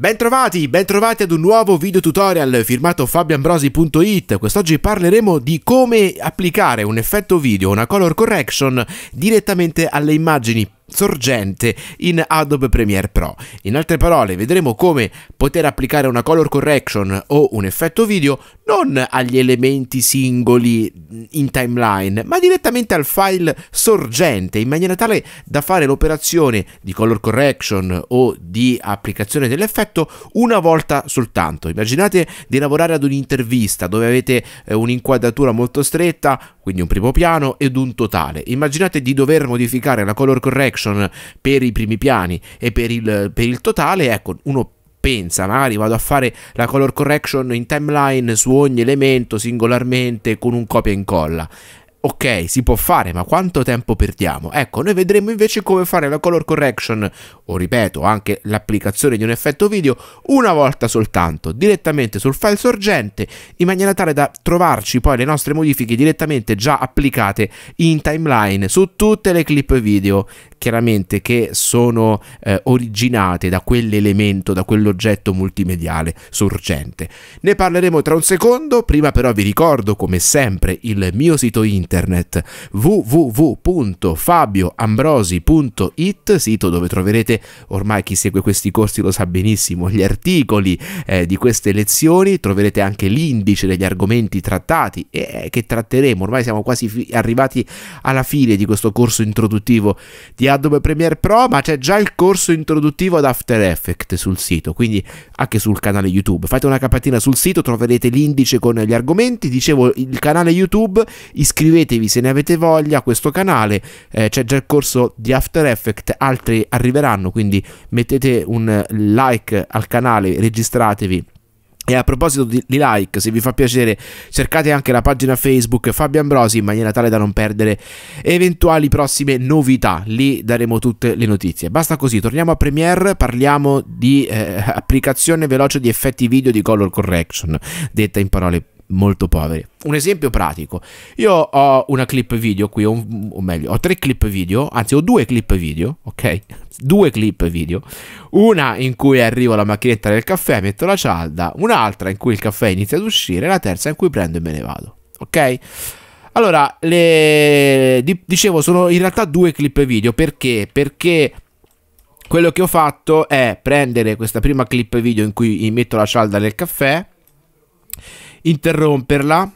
Bentrovati, bentrovati ad un nuovo video tutorial firmato fabianbrosi.it. Quest'oggi parleremo di come applicare un effetto video, una color correction direttamente alle immagini sorgente in Adobe Premiere Pro. In altre parole, vedremo come poter applicare una color correction o un effetto video non agli elementi singoli in timeline, ma direttamente al file sorgente, in maniera tale da fare l'operazione di color correction o di applicazione dell'effetto una volta soltanto. Immaginate di lavorare ad un'intervista dove avete eh, un'inquadratura molto stretta, quindi un primo piano ed un totale. Immaginate di dover modificare la color correction action per i primi piani e per il, per il totale, ecco, uno pensa, magari vado a fare la color correction in timeline su ogni elemento singolarmente con un copia e incolla. Ok, si può fare, ma quanto tempo perdiamo? Ecco, noi vedremo invece come fare la color correction, o ripeto, anche l'applicazione di un effetto video, una volta soltanto, direttamente sul file sorgente, in maniera tale da trovarci poi le nostre modifiche direttamente già applicate in timeline su tutte le clip video chiaramente che sono eh, originate da quell'elemento, da quell'oggetto multimediale sorgente. Ne parleremo tra un secondo, prima però vi ricordo come sempre il mio sito internet www.fabioambrosi.it, sito dove troverete, ormai chi segue questi corsi lo sa benissimo, gli articoli eh, di queste lezioni, troverete anche l'indice degli argomenti trattati e eh, che tratteremo, ormai siamo quasi arrivati alla fine di questo corso introduttivo di Adobe Premiere Pro, ma c'è già il corso introduttivo ad After Effects sul sito, quindi anche sul canale YouTube. Fate una capatina sul sito, troverete l'indice con gli argomenti. Dicevo, il canale YouTube, iscrivetevi se ne avete voglia a questo canale, eh, c'è già il corso di After Effects, altri arriveranno, quindi mettete un like al canale, registratevi e a proposito di, like, se vi fa piacere, cercate anche la pagina Facebook Fabio Ambrosi in maniera tale da non perdere eventuali prossime novità. Lì daremo tutte le notizie. Basta così, torniamo a Premiere, parliamo di eh, applicazione veloce di effetti video di color correction, detta in parole molto poveri. Un esempio pratico, io ho una clip video qui, o, o meglio, ho tre clip video, anzi ho due clip video, ok? Due clip video, una in cui arrivo alla macchinetta del caffè, metto la cialda, un'altra in cui il caffè inizia ad uscire, la terza in cui prendo e me ne vado, ok? Allora, le... dicevo, sono in realtà due clip video perché? Perché quello che ho fatto è prendere questa prima clip video in cui metto la cialda nel caffè interromperla,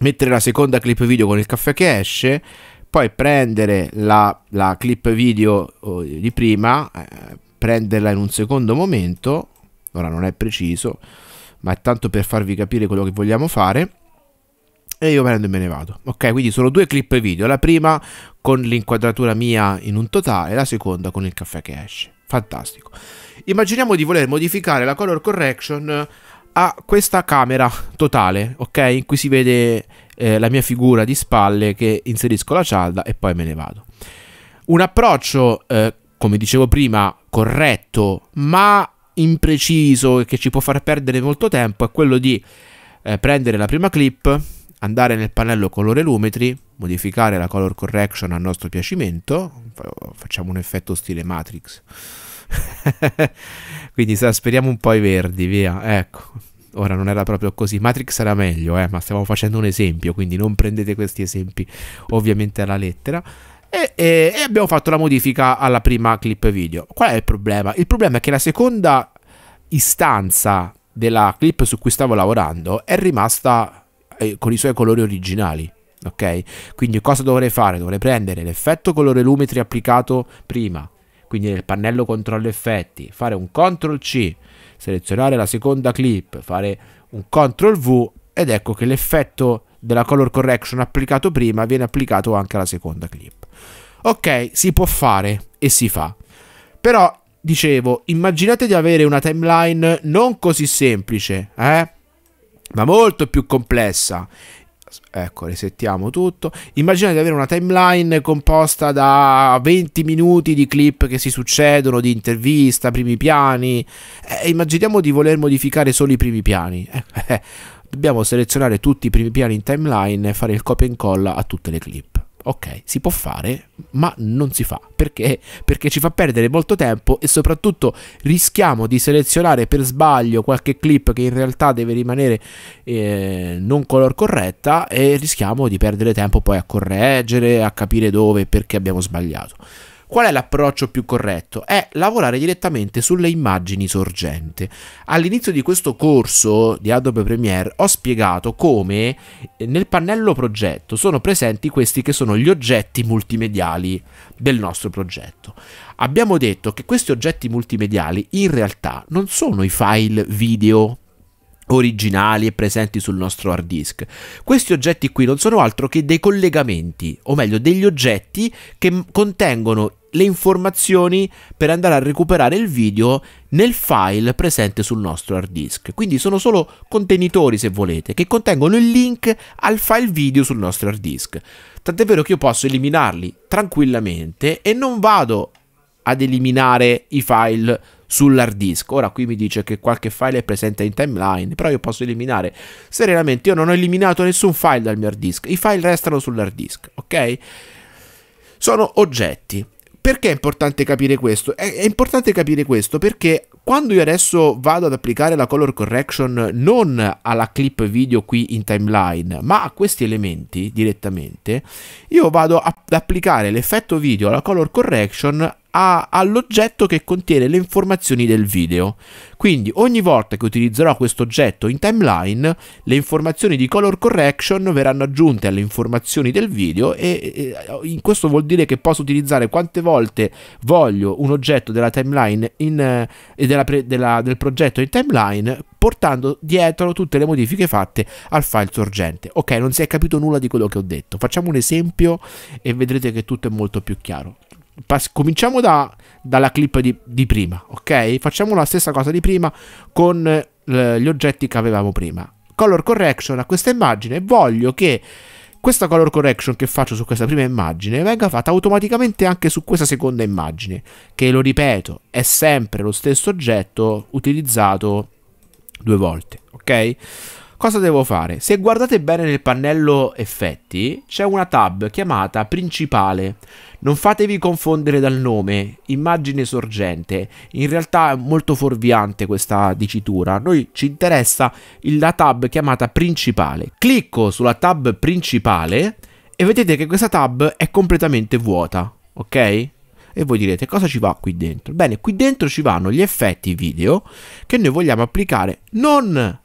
mettere la seconda clip video con il caffè che esce, poi prendere la, la clip video oh, di prima, eh, prenderla in un secondo momento, ora non è preciso, ma è tanto per farvi capire quello che vogliamo fare. E io prendo e me ne vado. Ok, quindi sono due clip video, la prima con l'inquadratura mia in un totale, la seconda con il caffè che esce. Fantastico. Immaginiamo di voler modificare la color correction ha questa camera totale, ok? In cui si vede eh, la mia figura di spalle che inserisco la cialda e poi me ne vado. Un approccio, eh, come dicevo prima, corretto ma impreciso e che ci può far perdere molto tempo è quello di eh, prendere la prima clip, andare nel pannello colore lumetri, modificare la color correction a nostro piacimento, facciamo un effetto stile matrix Quindi speriamo un po' i verdi, via. Ecco. Ora non era proprio così, Matrix era meglio, eh, ma stiamo facendo un esempio, quindi non prendete questi esempi ovviamente alla lettera. E, e, e, abbiamo fatto la modifica alla prima clip video. Qual è il problema? Il problema è che la seconda istanza della clip su cui stavo lavorando è rimasta eh, con i suoi colori originali. Ok? Quindi cosa dovrei fare? Dovrei prendere l'effetto colore lumetri applicato prima, quindi nel pannello controllo effetti, fare un CTRL C, selezionare la seconda clip, fare un CTRL V ed ecco che l'effetto della color correction applicato prima viene applicato anche alla seconda clip. Ok, si può fare e si fa. Però, dicevo, immaginate di avere una timeline non così semplice, eh? ma molto più complessa ecco resettiamo tutto immaginate di avere una timeline composta da 20 minuti di clip che si succedono di intervista primi piani eh, immaginiamo di voler modificare solo i primi piani eh, eh, dobbiamo selezionare tutti i primi piani in timeline e fare il copia e incolla a tutte le clip ok, si può fare, ma non si fa. Perché? Perché ci fa perdere molto tempo e soprattutto rischiamo di selezionare per sbaglio qualche clip che in realtà deve rimanere eh, non color corretta e rischiamo di perdere tempo poi a correggere, a capire dove e perché abbiamo sbagliato. Qual è l'approccio più corretto? È lavorare direttamente sulle immagini sorgente. All'inizio di questo corso di Adobe Premiere ho spiegato come eh, nel pannello progetto sono presenti questi che sono gli oggetti multimediali del nostro progetto. Abbiamo detto che questi oggetti multimediali in realtà non sono i file video originali e presenti sul nostro hard disk. Questi oggetti qui non sono altro che dei collegamenti, o meglio degli oggetti che contengono le informazioni per andare a recuperare il video nel file presente sul nostro hard disk. Quindi sono solo contenitori, se volete, che contengono il link al file video sul nostro hard disk. Tant'è vero che io posso eliminarli tranquillamente e non vado ad eliminare i file sull'hard disk. Ora qui mi dice che qualche file è presente in timeline, però io posso eliminare serenamente. Io non ho eliminato nessun file dal mio hard disk, i file restano sull'hard disk, ok? Sono oggetti. Perché è importante capire questo? È, è importante capire questo perché quando io adesso vado ad applicare la color correction non alla clip video qui in timeline, ma a questi elementi direttamente, io vado ad applicare l'effetto video alla color correction a, all'oggetto che contiene le informazioni del video. Quindi ogni volta che utilizzerò questo oggetto in timeline, le informazioni di color correction verranno aggiunte alle informazioni del video e, e questo vuol dire che posso utilizzare quante volte voglio un oggetto della timeline in, eh, e della, della, del progetto in timeline portando dietro tutte le modifiche fatte al file sorgente. Ok, non si è capito nulla di quello che ho detto. Facciamo un esempio e vedrete che tutto è molto più chiaro. Pas- cominciamo da, dalla clip di, di, prima, ok? Facciamo la stessa cosa di prima con eh, gli oggetti che avevamo prima. Color correction a questa immagine, voglio che questa color correction che faccio su questa prima immagine venga fatta automaticamente anche su questa seconda immagine, che lo ripeto, è sempre lo stesso oggetto utilizzato due volte, ok? Cosa devo fare? Se guardate bene nel pannello effetti, c'è una tab chiamata principale. Non fatevi confondere dal nome, immagine sorgente. In realtà è molto fuorviante questa dicitura. Noi ci interessa la tab chiamata principale. Clicco sulla tab principale e vedete che questa tab è completamente vuota, ok? E voi direte cosa ci va qui dentro? Bene, qui dentro ci vanno gli effetti video che noi vogliamo applicare non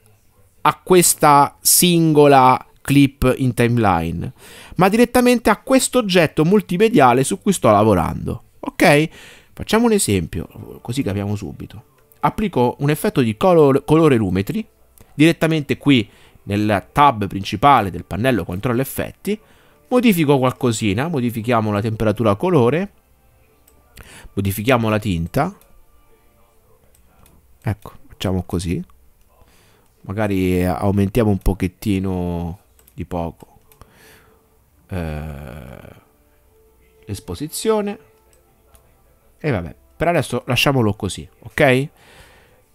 a questa singola clip in timeline, ma direttamente a questo oggetto multimediale su cui sto lavorando. Ok? Facciamo un esempio, così capiamo subito. Applico un effetto di color colorimetri direttamente qui nel tab principale del pannello controllo effetti, modifico qualcosina, modifichiamo la temperatura colore, modifichiamo la tinta, ecco, facciamo così, magari aumentiamo un pochettino di poco eh, l'esposizione e vabbè per adesso lasciamolo così ok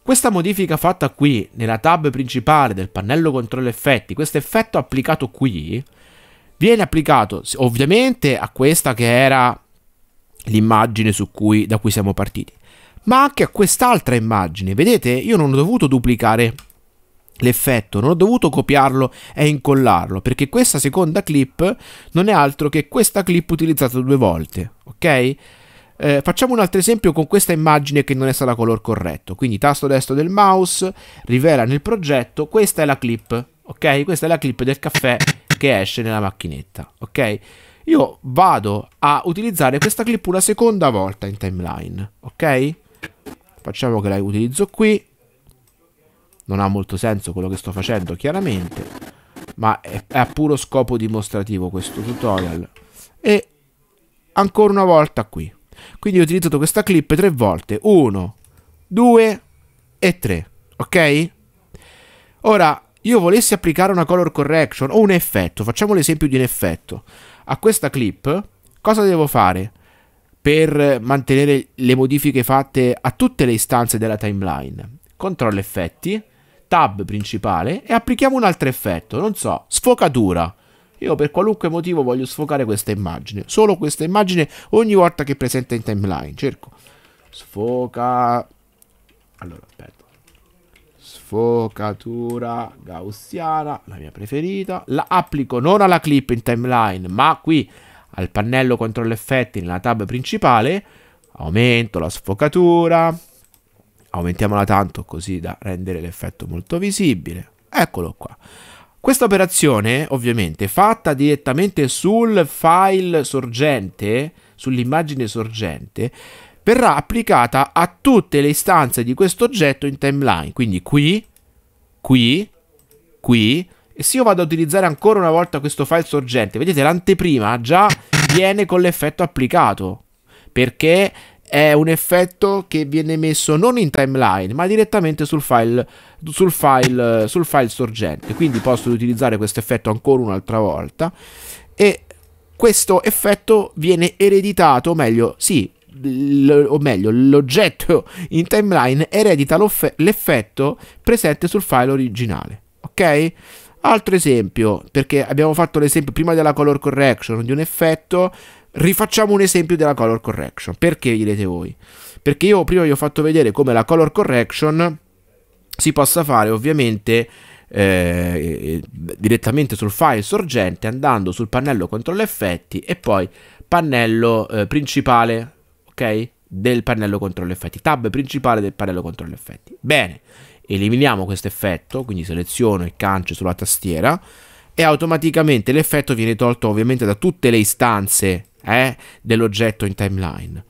questa modifica fatta qui nella tab principale del pannello controllo effetti questo effetto applicato qui viene applicato ovviamente a questa che era l'immagine da cui siamo partiti ma anche a quest'altra immagine vedete io non ho dovuto duplicare l'effetto, non ho dovuto copiarlo e incollarlo, perché questa seconda clip non è altro che questa clip utilizzata due volte, ok? Eh, facciamo un altro esempio con questa immagine che non è stata color corretto, quindi tasto destro del mouse, rivela nel progetto, questa è la clip, ok? Questa è la clip del caffè che esce nella macchinetta, ok? Io vado a utilizzare questa clip una seconda volta in timeline, ok? Facciamo che la utilizzo qui, non ha molto senso quello che sto facendo chiaramente ma è, a puro scopo dimostrativo questo tutorial e ancora una volta qui quindi ho utilizzato questa clip tre volte 1 2 e 3 ok ora io volessi applicare una color correction o un effetto facciamo l'esempio di un effetto a questa clip cosa devo fare per mantenere le modifiche fatte a tutte le istanze della timeline controllo effetti tab principale e applichiamo un altro effetto, non so, sfocatura. Io per qualunque motivo voglio sfocare questa immagine, solo questa immagine ogni volta che è presente in timeline, cerco sfoca allora aspetta sfocatura gaussiana, la mia preferita, la applico non alla clip in timeline, ma qui al pannello controllo effetti nella tab principale, aumento la sfocatura, aumentiamola tanto così da rendere l'effetto molto visibile. Eccolo qua. Questa operazione, ovviamente, fatta direttamente sul file sorgente, sull'immagine sorgente, verrà applicata a tutte le istanze di questo oggetto in timeline. Quindi qui, qui, qui, e se io vado a utilizzare ancora una volta questo file sorgente, vedete l'anteprima già viene con l'effetto applicato, perché è un effetto che viene messo non in timeline, ma direttamente sul file, sul file, sul file sorgente. Quindi posso utilizzare questo effetto ancora un'altra volta. E questo effetto viene ereditato, o meglio, sì, o meglio, l'oggetto in timeline eredita l'effetto presente sul file originale. Ok? Altro esempio, perché abbiamo fatto l'esempio prima della color correction di un effetto Rifacciamo un esempio della color correction. Perché direte voi? Perché io prima vi ho fatto vedere come la color correction si possa fare ovviamente eh, eh, direttamente sul file sorgente andando sul pannello controllo effetti e poi pannello eh, principale, ok? Del pannello controllo effetti, tab principale del pannello controllo effetti. Bene, eliminiamo questo effetto, quindi seleziono e cancio sulla tastiera e automaticamente l'effetto viene tolto ovviamente da tutte le istanze eh, dell'oggetto in timeline.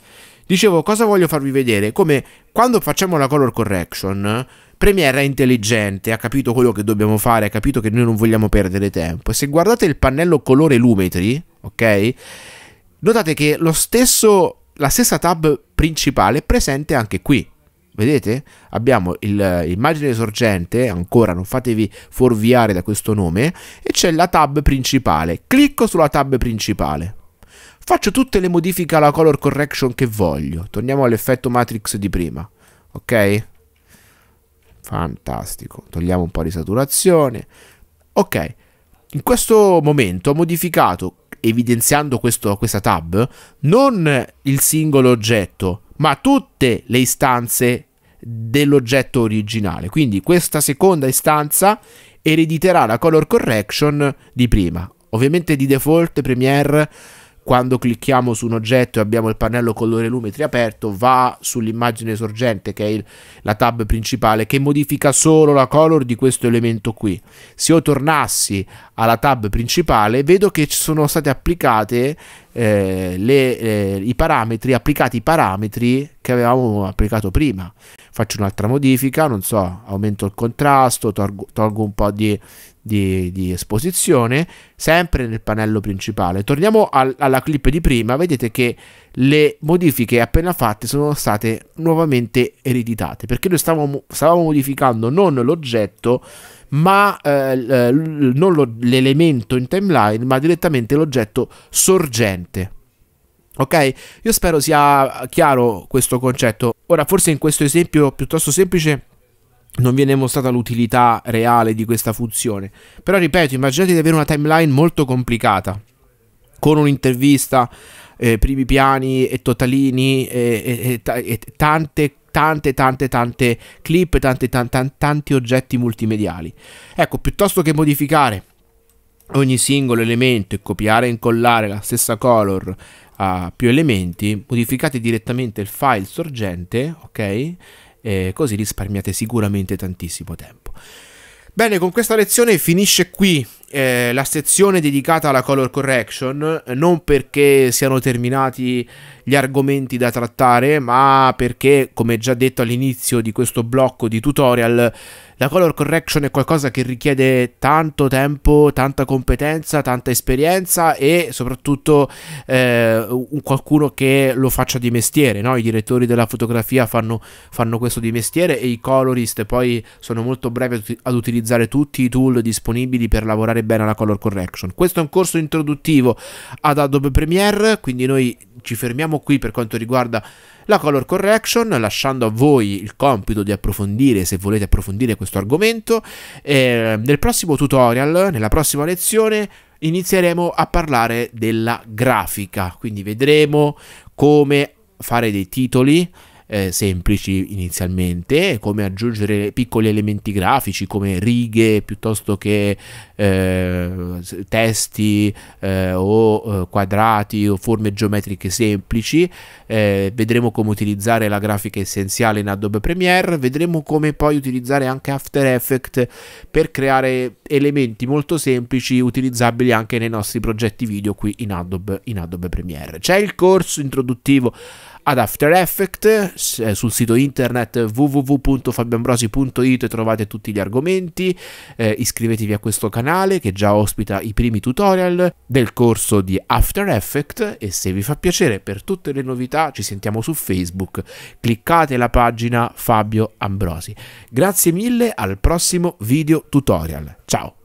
Dicevo, cosa voglio farvi vedere? Come quando facciamo la color correction, Premiere è intelligente, ha capito quello che dobbiamo fare, ha capito che noi non vogliamo perdere tempo. E se guardate il pannello colore lumetri, ok? Notate che lo stesso, la stessa tab principale è presente anche qui. Vedete? Abbiamo l'immagine sorgente, ancora non fatevi fuorviare da questo nome, e c'è la tab principale. Clicco sulla tab principale, Faccio tutte le modifiche alla color correction che voglio. Torniamo all'effetto matrix di prima. Ok? Fantastico. Togliamo un po' di saturazione. Ok. In questo momento ho modificato, evidenziando questo, questa tab, non il singolo oggetto, ma tutte le istanze dell'oggetto originale. Quindi questa seconda istanza erediterà la color correction di prima. Ovviamente di default Premiere quando clicchiamo su un oggetto e abbiamo il pannello colore lumetri aperto, va sull'immagine sorgente, che è il, la tab principale, che modifica solo la color di questo elemento qui. Se io tornassi alla tab principale, vedo che ci sono state applicate eh, le, eh, i parametri, applicati i parametri che avevamo applicato prima. Faccio un'altra modifica, non so, aumento il contrasto, tolgo, tolgo un po' di, di, di esposizione, sempre nel pannello principale. Torniamo al, alla clip di prima, vedete che le modifiche appena fatte sono state nuovamente ereditate, perché noi stavamo, stavamo modificando non l'oggetto, ma eh, non lo, l'elemento in timeline, ma direttamente l'oggetto sorgente. Ok? Io spero sia chiaro questo concetto. Ora, forse in questo esempio piuttosto semplice non viene mostrata l'utilità reale di questa funzione. Però ripeto, immaginate di avere una timeline molto complicata, con un'intervista, eh, primi piani e totalini e, e, e, e tante tante tante tante clip, tante, tante, tanti oggetti multimediali. Ecco, piuttosto che modificare ogni singolo elemento e copiare e incollare la stessa color a più elementi, modificate direttamente il file sorgente, ok? eh, così risparmiate sicuramente tantissimo tempo. Bene, con questa lezione finisce qui eh, la sezione dedicata alla color correction, eh, non perché siano terminati gli argomenti da trattare, ma perché, come già detto all'inizio di questo blocco di tutorial, la color correction è qualcosa che richiede tanto tempo, tanta competenza, tanta esperienza e soprattutto eh, qualcuno che lo faccia di mestiere. No? I direttori della fotografia fanno, fanno, questo di mestiere e i colorist poi sono molto brevi ad utilizzare tutti i tool disponibili per lavorare fare bene alla color correction. Questo è un corso introduttivo ad Adobe Premiere, quindi noi ci fermiamo qui per quanto riguarda la color correction, lasciando a voi il compito di approfondire se volete approfondire questo argomento. Eh, nel prossimo tutorial, nella prossima lezione, inizieremo a parlare della grafica, quindi vedremo come fare dei titoli eh, semplici inizialmente, come aggiungere piccoli elementi grafici come righe piuttosto che eh, testi eh, o eh, quadrati o forme geometriche semplici. Eh, vedremo come utilizzare la grafica essenziale in Adobe Premiere, vedremo come poi utilizzare anche After Effects per creare elementi molto semplici utilizzabili anche nei nostri progetti video qui in Adobe, in Adobe Premiere. C'è il corso introduttivo ad After Effects. Eh, sul sito internet www.fabioambrosi.it trovate tutti gli argomenti. Eh, iscrivetevi a questo canale che già ospita i primi tutorial del corso di After Effects e se vi fa piacere per tutte le novità ci sentiamo su Facebook. Cliccate la pagina Fabio Ambrosi. Grazie mille, al prossimo video tutorial. Ciao!